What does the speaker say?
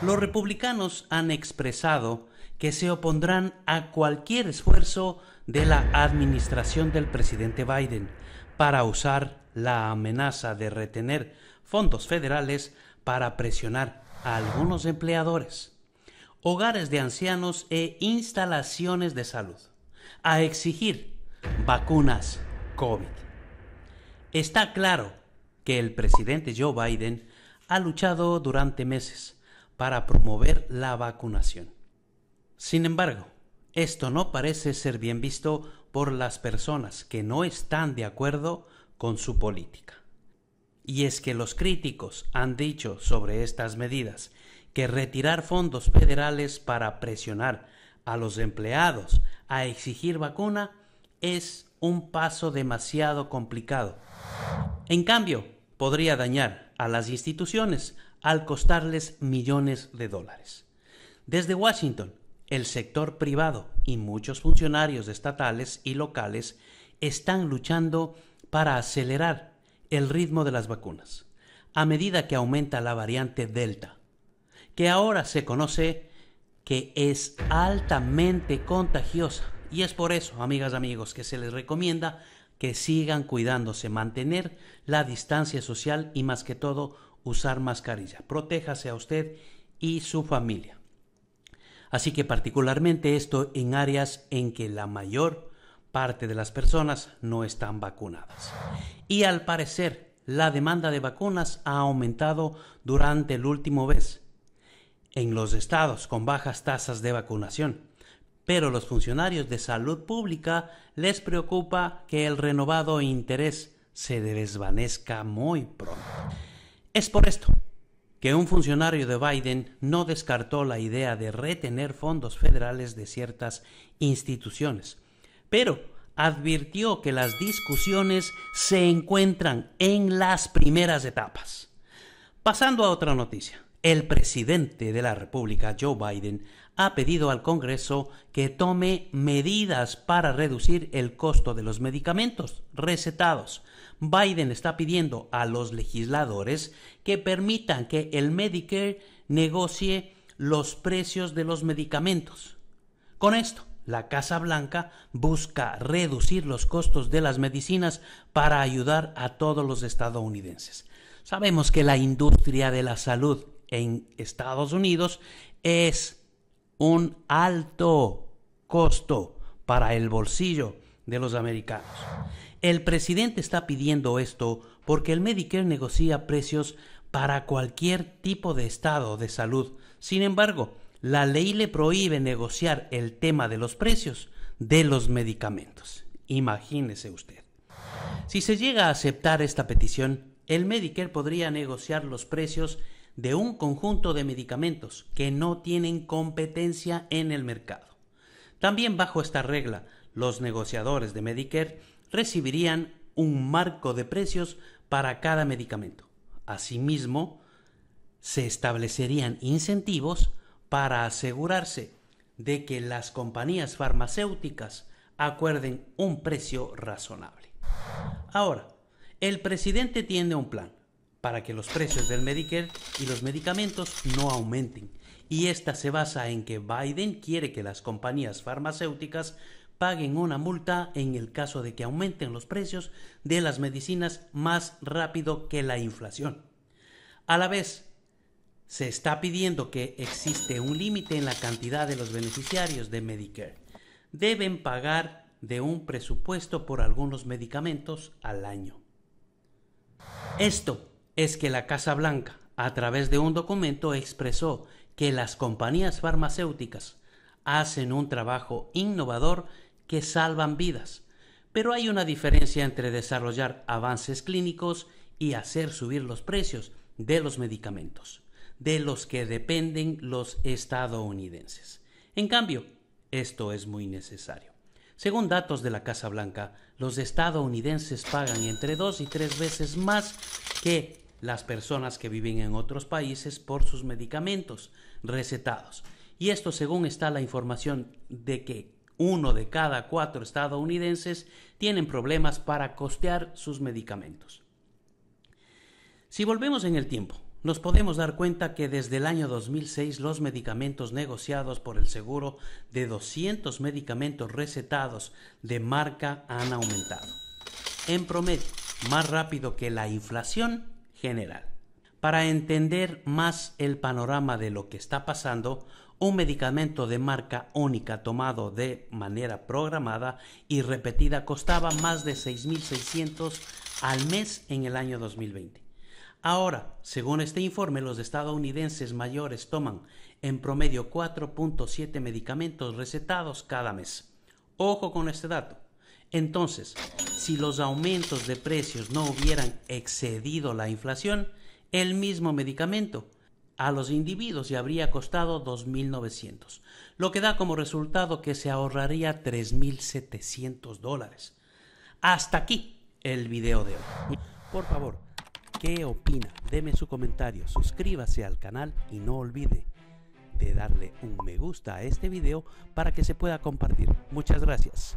Los republicanos han expresado que se opondrán a cualquier esfuerzo de la administración del presidente Biden para usar la amenaza de retener fondos federales para presionar a algunos empleadores, hogares de ancianos e instalaciones de salud a exigir vacunas COVID. Está claro que el presidente Joe Biden ha luchado durante meses para promover la vacunación. Sin embargo, esto no parece ser bien visto por las personas que no están de acuerdo con su política. Y es que los críticos han dicho sobre estas medidas que retirar fondos federales para presionar a los empleados a exigir vacuna es un paso demasiado complicado. En cambio, podría dañar a las instituciones al costarles millones de dólares. Desde Washington, el sector privado y muchos funcionarios estatales y locales están luchando para acelerar el ritmo de las vacunas, a medida que aumenta la variante Delta, que ahora se conoce que es altamente contagiosa. Y es por eso, amigas, y amigos, que se les recomienda que sigan cuidándose, mantener la distancia social y más que todo usar mascarilla. Protéjase a usted y su familia. Así que particularmente esto en áreas en que la mayor parte de las personas no están vacunadas. Y al parecer, la demanda de vacunas ha aumentado durante el último mes en los estados con bajas tasas de vacunación pero los funcionarios de salud pública les preocupa que el renovado interés se desvanezca muy pronto. Es por esto que un funcionario de Biden no descartó la idea de retener fondos federales de ciertas instituciones, pero advirtió que las discusiones se encuentran en las primeras etapas. Pasando a otra noticia. El presidente de la República, Joe Biden, ha pedido al Congreso que tome medidas para reducir el costo de los medicamentos recetados. Biden está pidiendo a los legisladores que permitan que el Medicare negocie los precios de los medicamentos. Con esto, la Casa Blanca busca reducir los costos de las medicinas para ayudar a todos los estadounidenses. Sabemos que la industria de la salud en Estados Unidos es un alto costo para el bolsillo de los americanos. El presidente está pidiendo esto porque el Medicare negocia precios para cualquier tipo de estado de salud. Sin embargo, la ley le prohíbe negociar el tema de los precios de los medicamentos. Imagínese usted. Si se llega a aceptar esta petición, el Medicare podría negociar los precios de un conjunto de medicamentos que no tienen competencia en el mercado. También bajo esta regla, los negociadores de Medicare recibirían un marco de precios para cada medicamento. Asimismo, se establecerían incentivos para asegurarse de que las compañías farmacéuticas acuerden un precio razonable. Ahora, el presidente tiene un plan para que los precios del Medicare y los medicamentos no aumenten. Y esta se basa en que Biden quiere que las compañías farmacéuticas paguen una multa en el caso de que aumenten los precios de las medicinas más rápido que la inflación. A la vez, se está pidiendo que existe un límite en la cantidad de los beneficiarios de Medicare. Deben pagar de un presupuesto por algunos medicamentos al año. Esto es que la Casa Blanca, a través de un documento, expresó que las compañías farmacéuticas hacen un trabajo innovador que salvan vidas, pero hay una diferencia entre desarrollar avances clínicos y hacer subir los precios de los medicamentos, de los que dependen los estadounidenses. En cambio, esto es muy necesario. Según datos de la Casa Blanca, los estadounidenses pagan entre dos y tres veces más que las personas que viven en otros países por sus medicamentos recetados. Y esto según está la información de que uno de cada cuatro estadounidenses tienen problemas para costear sus medicamentos. Si volvemos en el tiempo, nos podemos dar cuenta que desde el año 2006 los medicamentos negociados por el seguro de 200 medicamentos recetados de marca han aumentado. En promedio, más rápido que la inflación general. Para entender más el panorama de lo que está pasando, un medicamento de marca única tomado de manera programada y repetida costaba más de 6.600 al mes en el año 2020. Ahora, según este informe, los estadounidenses mayores toman en promedio 4.7 medicamentos recetados cada mes. Ojo con este dato. Entonces, si los aumentos de precios no hubieran excedido la inflación, el mismo medicamento a los individuos ya habría costado 2.900, lo que da como resultado que se ahorraría 3.700 dólares. Hasta aquí el video de hoy. Por favor, ¿qué opina? Deme su comentario, suscríbase al canal y no olvide de darle un me gusta a este video para que se pueda compartir. Muchas gracias.